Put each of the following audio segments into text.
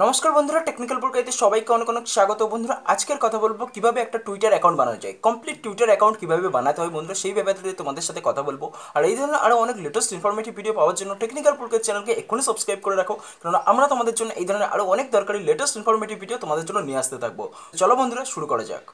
নমস্কার বন্ধুরা টেকনিক্যাল প্রকারিতে সবাইকে অনেক অনেক স্বাগত বন্ধুরা আজকের কথা বলবো কিভাবে একটা টুইটার অ্যাকাউন্ট বানানো যায় কমপ্লিট টুইটার অ্যাকাউন্ট কিভাবে বানাতে হয় বন্ধুরা সেই ব্যাপারে তোমাদের সাথে কথা বলবো আর এই ধরনের আরও অনেক লেটেস্ট ইনফরমেটিভ ভিডিও পাওয়ার জন্য টেকনিক্যাল প্রকার চ্যানেলকে এক্ষুনি সাবস্ক্রাইব করে রাখো কারণ আমরা তোমাদের জন্য এই ধরনের আরও অনেক দরকারি লেটেস্ট ইনফরমেটিভ ভিডিও তোমাদের জন্য নিয়ে আসতে থাকবো চলো বন্ধুরা শুরু করা যাক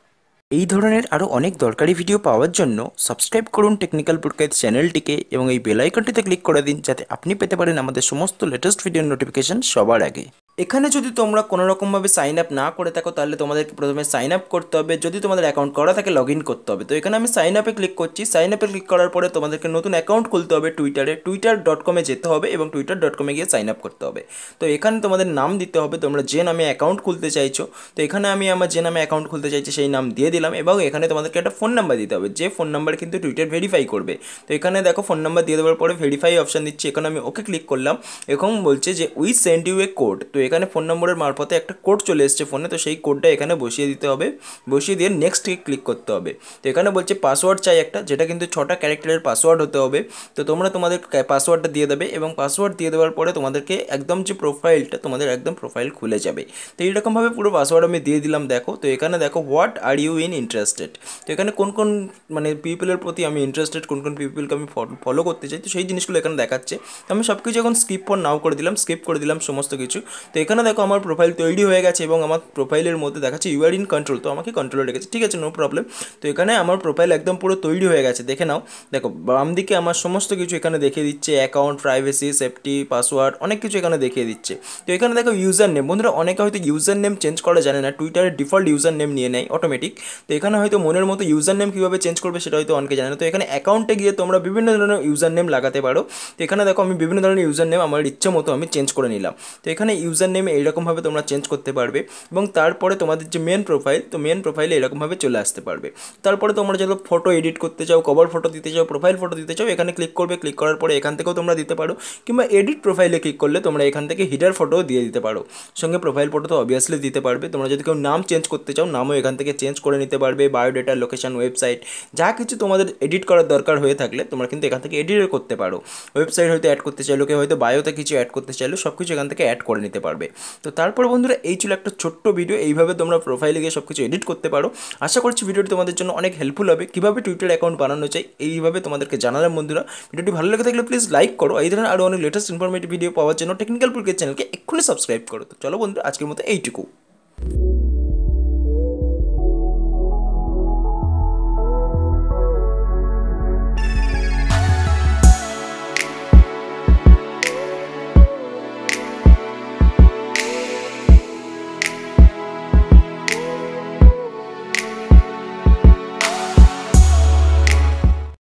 এই ধরনের আরও অনেক দরকারি ভিডিও পাওয়ার জন্য সাবস্ক্রাইব করুন টেকনিক্যাল পুরকায়েত চ্যানেলটিকে এবং এই বেলাইকনটিতে ক্লিক করে দিন যাতে আপনি পেতে পারেন আমাদের সমস্ত লেটেস্ট ভিডিও নোটিফিকেশন সবার আগে এখানে যদি তোমরা কোনো রকমভাবে সাইন আপ না করে থাকো তাহলে তোমাদেরকে প্রথমে সাইন আপ করতে হবে যদি তোমাদের অ্যাকাউন্ট করা থাকে লগ করতে হবে তো এখানে আমি সাইন আপে ক্লিক করছি সাইন আপে ক্লিক করার পরে তোমাদেরকে নতুন অ্যাকাউন্ট খুলতে হবে টুইটারে টুইটার ডট কমে যেতে হবে এবং টুইটার ডট কমে গিয়ে সাইন আপ করতে হবে তো এখানে তোমাদের নাম দিতে হবে তোমরা যে নামে অ্যাকাউন্ট খুলতে চাইছো তো এখানে আমি আমার যে নামে অ্যাকাউন্ট খুলতে চাইছি সেই নাম দিয়ে দিলাম এবং এখানে তোমাদেরকে একটা ফোন নাম্বার দিতে হবে যে ফোন নাম্বার কিন্তু টুইটার ভেরিফাই করবে তো এখানে দেখো ফোন নাম্বার দিয়ে দেওয়ার পরে ভেরিফাই অপশান দিচ্ছি এখানে আমি ওকে ক্লিক করলাম এখন বলছে যে we send you a code তো এখানে ফোন নম্বরের মারফতে একটা কোড চলে এসছে ফোনে তো সেই কোডটা এখানে বসিয়ে দিতে হবে বসিয়ে দিয়ে নেক্সটকে ক্লিক করতে হবে তো এখানে বলছে পাসওয়ার্ড চাই একটা যেটা কিন্তু ছটা ক্যারেক্টারের পাসওয়ার্ড হতে হবে তো তোমরা তোমাদের পাসওয়ার্ডটা দিয়ে দেবে এবং পাসওয়ার্ড দিয়ে দেওয়ার পরে তোমাদেরকে একদম যে প্রোফাইলটা তোমাদের একদম প্রোফাইল খুলে যাবে তো এইরকমভাবে পুরো পাসওয়ার্ড আমি দিয়ে দিলাম দেখো তো এখানে দেখো what are you in interested তো এখানে কোন কোন মানে পিপলের প্রতি আমি ইন্টারেস্টেড কোন কোন পিপলকে আমি ফলো করতে চাই তো সেই জিনিসগুলো এখানে দেখাচ্ছে তো আমি সব কিছু এখন স্কিপ ফোন নাও করে দিলাম স্কিপ করে দিলাম সমস্ত কিছু তো এখানে দেখো আমার প্রোফাইল তৈরি হয়ে গেছে এবং আমার প্রোফাইলের মধ্যে দেখাচ্ছে ইউ আর ইন কন্ট্রোল তো আমাকে কন্ট্রোলে রেখেছে ঠিক আছে নো প্রবলেম তো এখানে আমার প্রোফাইল একদম পুরো তৈরি হয়ে গেছে দেখে নাও দেখো বাম দিকে আমার সমস্ত কিছু এখানে দেখিয়ে দিচ্ছে অ্যাকাউন্ট প্রাইভেসি সেফটি পাসওয়ার্ড অনেক কিছু এখানে দেখিয়ে দিচ্ছে তো এখানে দেখো ইউজার নেম বন্ধুরা অনেকে হয়তো ইউজার নেম চেঞ্জ করা জানে না টুইটারে ডিফল্ট ইউজার নেম নিয়ে নেয় অটোমেটিক তো এখানে হয়তো মনের মতো ইউজার নেম কীভাবে চেঞ্জ করবে সেটা হয়তো অনেকে জানে না তো এখানে অ্যাকাউন্টে গিয়ে তোমরা বিভিন্ন ধরনের ইউজার নেম লাগাতে পারো তো এখানে দেখো আমি বিভিন্ন ধরনের ইউজার নেম আমার ইচ্ছে মতো আমি চেঞ্জ করে নিলাম তো এখানে ইউজার ইউজার নেম এইরকমভাবে তোমরা চেঞ্জ করতে পারবে এবং তারপরে তোমাদের যে মেন প্রোফাইল তো মেন প্রোফাইলে এরকমভাবে চলে আসতে পারবে তারপরে তোমরা যত ফটো এডিট করতে চাও কভার ফটো দিতে চাও প্রোফাইল ফটো দিতে চাও এখানে ক্লিক করবে ক্লিক করার পরে এখান থেকেও তোমরা দিতে পারো কিংবা এডিট প্রোফাইলে ক্লিক করলে তোমরা এখান থেকে হিডার ফটোও দিয়ে দিতে পারো সঙ্গে প্রোফাইল ফটো তো অবভিয়াসলি দিতে পারবে তোমরা যদি কেউ নাম চেঞ্জ করতে চাও নামও এখান থেকে চেঞ্জ করে নিতে পারবে বায়োডেটা লোকেশন ওয়েবসাইট যা কিছু তোমাদের এডিট করার দরকার হয়ে থাকলে তোমরা কিন্তু এখান থেকে এডিটও করতে পারো ওয়েবসাইট হয়তো অ্যাড করতে চাইলো কেউ হয়তো বায়োতে কিছু অ্যাড করতে চাইলো সব কিছু এখান থেকে অ্যাড করে নিতে পারো পারবে তো তারপর বন্ধুরা এই ছিল একটা ছোট্ট ভিডিও এইভাবে তোমরা প্রোফাইলে গিয়ে সব কিছু এডিট করতে পারো আশা করছি ভিডিওটি তোমাদের জন্য অনেক হেল্পফুল হবে কীভাবে টুইটার অ্যাকাউন্ট বানানো চাই এইভাবে তোমাদেরকে জানালাম বন্ধুরা ভিডিওটি ভালো লেগে থাকলে প্লিজ লাইক করো এই ধরনের আরও অনেক লেটেস্ট ইনফরমেটিভ ভিডিও পাওয়ার জন্য টেকনিক্যাল পুলকের চ্যানেলকে এক্ষুনি সাবস্ক্রাইব করো তো চলো বন্ধুরা আজকের মতো এইটুকু